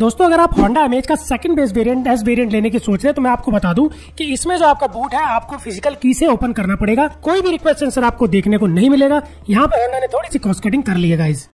दोस्तों अगर आप होंडा एमेज का second base variant S variant लेने की सोच रहे हैं तो मैं आपको बता दूं कि इसमें जो आपका बूट है आपको फिजिकल की से ओपन करना पड़ेगा कोई भी रिक्वेस्ट सेंसर आपको देखने को नहीं मिलेगा यहाँ पर होंडा ने थोड़ी सी कॉस्ट कटिंग कर लिया गाइज